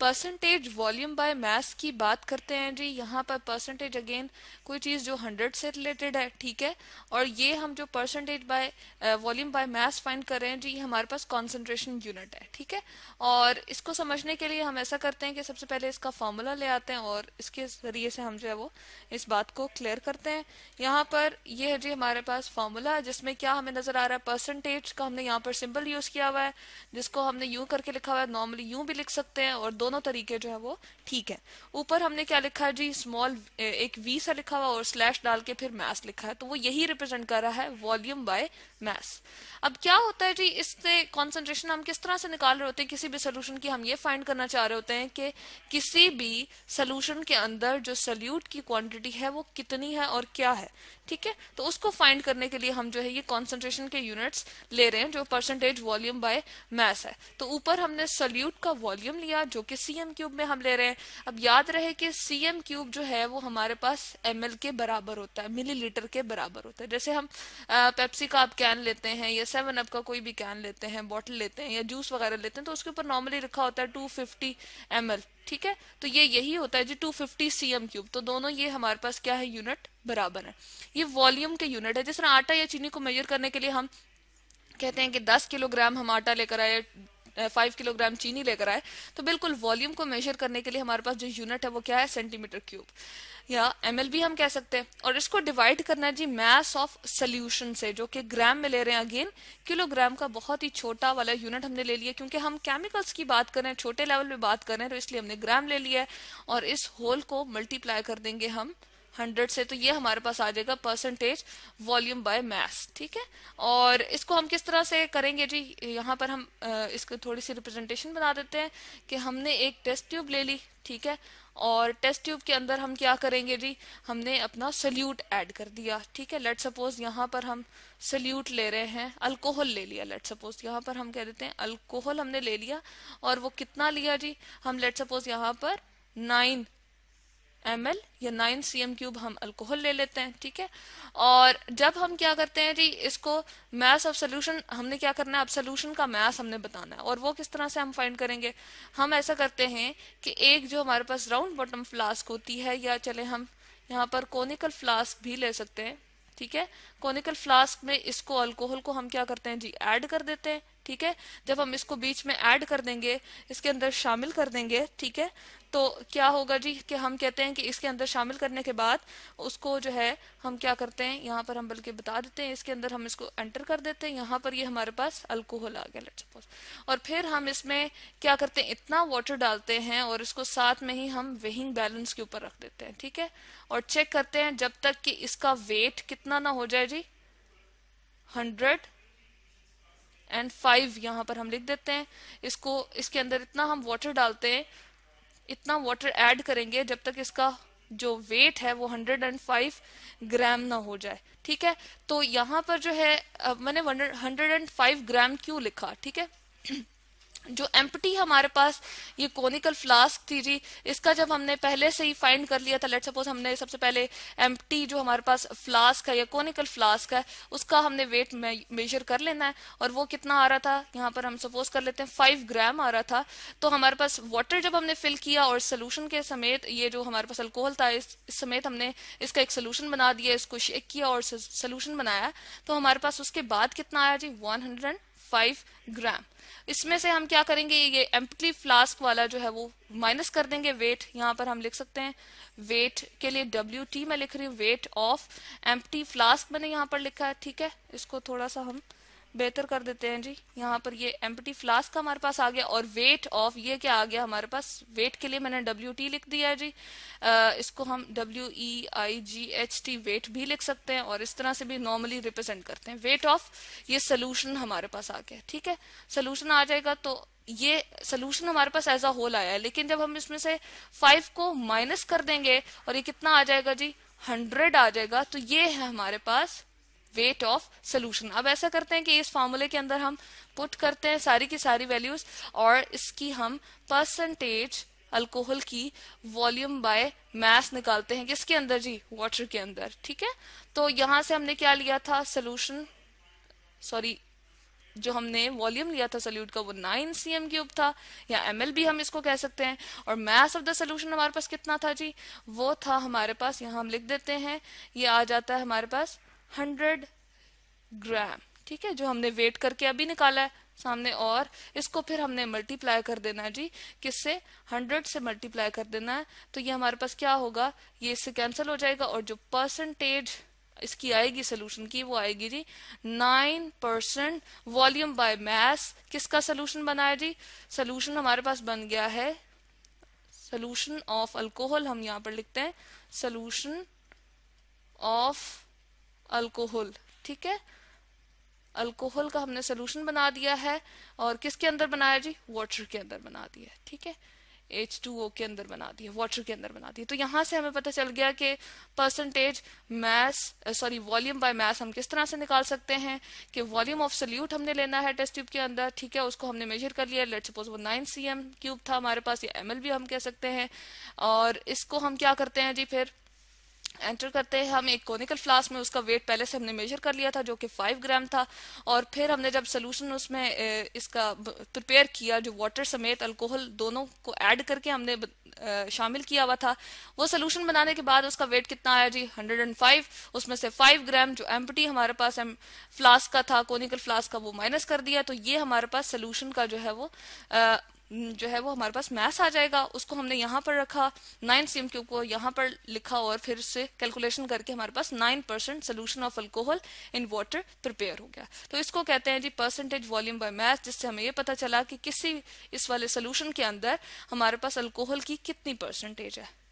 percentage volume by मास की बात करते हैं जी यहाँ पर परसेंटेज अगेन कोई चीज़ जो हंड्रेड से रिलेटेड है ठीक है और ये हम जो percentage by volume by mass find कर रहे हैं जी हमारे पास कॉन्सेंट्रेशन यूनिट है ठीक है और इसको समझने के लिए हम ऐसा करते हैं कि सबसे पहले इसका फॉर्मूला ले आते हैं और इसके जरिए से हम जो है वो इस बात को क्लियर करते हैं यहाँ पर ये है जी हमारे पास फॉर्मूला जिसमें क्या हमें नजर आ रहा है परसेंटेज का हमने यहाँ पर सिंबल यूज किया हुआ है जिसको हमने यू करके लिखा हुआ है नॉर्मली यू भी लिख सकते हैं और दो दोनों तरीके जो है वो ठीक है ऊपर हमने क्या लिखा है जी स्मॉल एक वी सा लिखा हुआ और स्लैश डाल के फिर मैस लिखा है तो वो यही रिप्रेजेंट कर रहा है वॉल्यूम बाय मैस अब क्या होता है जी इससे कॉन्सेंट्रेशन हम किस तरह से निकाल रहे होते हैं किसी भी सोल्यूशन की हम ये फाइंड करना चाह रहे होते हैं कि किसी भी सोल्यूशन के अंदर जो सल्यूट की क्वांटिटी है वो कितनी है और क्या है ठीक है तो उसको फाइंड करने के लिए हम जो है ये कॉन्सेंट्रेशन के यूनिट्स ले रहे हैं जो परसेंटेज वॉल्यूम बाय मैस है तो ऊपर हमने सल्यूट का वॉल्यूम लिया जो कि सीएम क्यूब में हम ले रहे हैं अब याद रहे कि सीएम क्यूब जो है वो हमारे पास एम के बराबर होता है मिली के बराबर होता है जैसे हम पेप्सी का आप कैन लेते हैं या सेवन अप का कोई भी कैन लेते हैं बॉटल लेते हैं या जूस वगैरह लेते हैं तो उसके ऊपर नॉर्मली रखा होता है टू फिफ्टी ठीक है तो ये यही होता है जी टू फिफ्टी सी क्यूब तो दोनों ये हमारे पास क्या है यूनिट बराबर है ये वॉल्यूम के यूनिट है जिस तरह आटा या चीनी को मेजर करने के लिए हम कहते हैं कि 10 किलोग्राम हम आटा लेकर आए फाइव किलोग्राम चीनी लेकर आए तो बिल्कुल वॉल्यूम को मेजर करने के लिए हमारे पास जो यूनिट है वो क्या है सेंटीमीटर क्यूब या एम भी हम कह सकते हैं और इसको डिवाइड करना है जी मैस ऑफ सोल्यूशन से जो कि ग्राम में ले रहे हैं अगेन किलोग्राम का बहुत ही छोटा वाला यूनिट हमने ले लिया क्योंकि हम केमिकल्स की बात करें छोटे लेवल में बात करें तो इसलिए हमने ग्राम ले लिया है और इस होल को मल्टीप्लाई कर देंगे हम हंड्रेड से तो ये हमारे पास आ जाएगा परसेंटेज वॉल्यूम बाय मास ठीक है और इसको हम किस तरह से करेंगे जी यहाँ पर हम इसको थोड़ी सी रिप्रेजेंटेशन बना देते हैं कि हमने एक टेस्ट ट्यूब ले ली ठीक है और टेस्ट ट्यूब के अंदर हम क्या करेंगे जी हमने अपना सल्यूट ऐड कर दिया ठीक है लेट सपोज यहाँ पर हम सल्यूट ले रहे हैं अल्कोहल ले लिया लेट सपोज यहाँ पर हम कह देते हैं अल्कोहल हमने ले लिया और वो कितना लिया जी हम लेट सपोज यहाँ पर नाइन एम एल या नाइन सी एम क्यूब हम अल्कोहल ले लेते हैं ठीक है और जब हम क्या करते हैं जी इसको मैस ऑफ सोल्यूशन हमने क्या करना है अब सोल्यूशन का मैस हमने बताना है और वो किस तरह से हम फाइंड करेंगे हम ऐसा करते हैं कि एक जो हमारे पास राउंड बॉटम फ्लास्क होती है या चले हम यहाँ पर कोनिकल फ्लास्क भी ले सकते हैं ठीक है कोनिकल फ्लास्क में इसको अल्कोहल को हम क्या करते हैं जी ऐड कर देते हैं ठीक है जब हम इसको बीच में ऐड कर देंगे इसके अंदर शामिल कर देंगे ठीक है तो क्या होगा जी कि हम कहते हैं कि इसके अंदर शामिल करने के बाद उसको जो है हम क्या करते हैं यहाँ पर हम बल्कि बता देते हैं इसके अंदर हम इसको एंटर कर देते हैं यहाँ पर ये यह हमारे पास अल्कोहल आ गया लेट सपोज और फिर हम इसमें क्या करते हैं इतना वाटर डालते हैं और इसको साथ में ही हम वेहिंग बैलेंस के ऊपर रख देते हैं ठीक है और चेक करते हैं जब तक कि इसका वेट कितना ना हो जाए जी हंड्रेड एंड फाइव यहाँ पर हम लिख देते हैं इसको इसके अंदर इतना हम वाटर डालते हैं इतना वाटर ऐड करेंगे जब तक इसका जो वेट है वो 105 ग्राम ना हो जाए ठीक है तो यहाँ पर जो है मैंने 105 ग्राम क्यों लिखा ठीक है जो एम्पटी हमारे पास ये कोनिकल फ्लास्क थी जी इसका जब हमने पहले से ही फाइंड कर लिया था लेट सपोज हमने सबसे पहले एम्पटी जो हमारे पास फ्लास्क है या कोनिकल फ्लास्क है उसका हमने वेट मेजर कर लेना है और वो कितना आ रहा था यहाँ पर हम सपोज कर लेते हैं फाइव ग्राम आ रहा था तो हमारे पास वाटर जब हमने फिल किया और सोल्यूशन के समेत ये जो हमारे पास अल्कोहल था इस समेत हमने इसका एक सोल्यूशन बना दिया इसको शेक किया और सोल्यूशन बनाया तो हमारे पास उसके बाद कितना आया जी वन हंड्रेड फाइव ग्राम इसमें से हम क्या करेंगे ये एम्पली फ्लास्क वाला जो है वो माइनस कर देंगे वेट यहाँ पर हम लिख सकते हैं वेट के लिए डब्ल्यू टी मैं लिख रही हूँ वेट ऑफ एम्पटी फ्लास्क मैंने यहाँ पर लिखा है ठीक है इसको थोड़ा सा हम बेहतर कर देते हैं जी यहाँ पर ये एम फ्लास्क हमारे पास आ गया और वेट ऑफ ये क्या आ गया हमारे पास वेट के लिए मैंने डब्ल्यू टी लिख दिया है जी आ, इसको हम W E I G H T weight भी लिख सकते हैं और इस तरह से भी नॉर्मली रिप्रेजेंट करते हैं वेट ऑफ ये सोल्यूशन हमारे पास आ गया ठीक है सोल्यूशन आ जाएगा तो ये सोल्यूशन हमारे पास एज अ होल आया है लेकिन जब हम इसमें से फाइव को माइनस कर देंगे और ये कितना आ जाएगा जी हंड्रेड आ जाएगा तो ये है हमारे पास वेट ऑफ सोल्यूशन अब ऐसा करते हैं कि इस फॉर्मूले के अंदर हम पुट करते हैं सारी की सारी वैल्यूज और इसकी हम परसेंटेज अल्कोहल की वॉल्यूम बाय मास निकालते हैं किसके अंदर जी वाटर के अंदर ठीक है तो यहां से हमने क्या लिया था सोल्यूशन सॉरी जो हमने वॉल्यूम लिया था सोल्यूट का वो नाइन सी एम क्यूब था या एम भी हम इसको कह सकते हैं और मैस ऑफ द सोल्यूशन हमारे पास कितना था जी वो था हमारे पास यहाँ हम लिख देते हैं ये आ जाता है हमारे पास हंड्रेड ग्राम ठीक है जो हमने वेट करके अभी निकाला है सामने और इसको फिर हमने मल्टीप्लाई कर देना है जी किससे हंड्रेड से मल्टीप्लाई कर देना है तो ये हमारे पास क्या होगा ये इससे कैंसिल हो जाएगा और जो परसेंटेज इसकी आएगी सोल्यूशन की वो आएगी जी nine percent volume by mass किसका सोल्यूशन बना है जी सोल्यूशन हमारे पास बन गया है सोल्यूशन ऑफ अल्कोहल हम यहाँ पर लिखते हैं सोल्यूशन ऑफ अल्कोहल ठीक है अल्कोहल का हमने सोल्यूशन बना दिया है और किसके अंदर बनाया जी वाटर के अंदर बना दिया ठीक है एच टू ओ के अंदर बना दिया वाटर के अंदर बना दिया तो यहां से हमें पता चल गया कि percentage mass sorry volume by mass हम किस तरह से निकाल सकते हैं कि वॉल्यूम ऑफ सल्यूट हमने लेना है टेस्ट ट्यूब के अंदर ठीक है उसको हमने मेजर कर लिया लेट सपोज वो नाइन सी एम क्यूब था हमारे पास या एम एल भी हम कह सकते हैं और इसको हम क्या करते हैं जी फिर एंटर करते हैं हम एक कोनिकल फ्लास्क में उसका वेट पहले से हमने मेजर कर लिया था जो कि फाइव ग्राम था और फिर हमने जब सोल्यूशन उसमें इसका प्रिपेयर किया जो वाटर समेत अल्कोहल दोनों को ऐड करके हमने शामिल किया हुआ था वो सोल्यूशन बनाने के बाद उसका वेट कितना आया जी 105 उसमें से 5 ग्राम जो एम्पटी हमारे पास एम फ्लास्क का था कोनिकल फ्लास्क का वो माइनस कर दिया तो ये हमारे पास सोल्यूशन का जो है वो हम्म, जो है वो हमारे पास मैथ्स आ जाएगा उसको हमने यहाँ पर रखा नाइन सी एम क्यूब को यहाँ पर लिखा और फिर से कैलकुलेशन करके हमारे पास nine percent solution of alcohol in water prepare हो गया तो इसको कहते हैं जी परसेंटेज वॉल्यूम बाय मैथ जिससे हमें ये पता चला कि किसी इस वाले सोल्यूशन के अंदर हमारे पास अल्कोहल की कितनी परसेंटेज है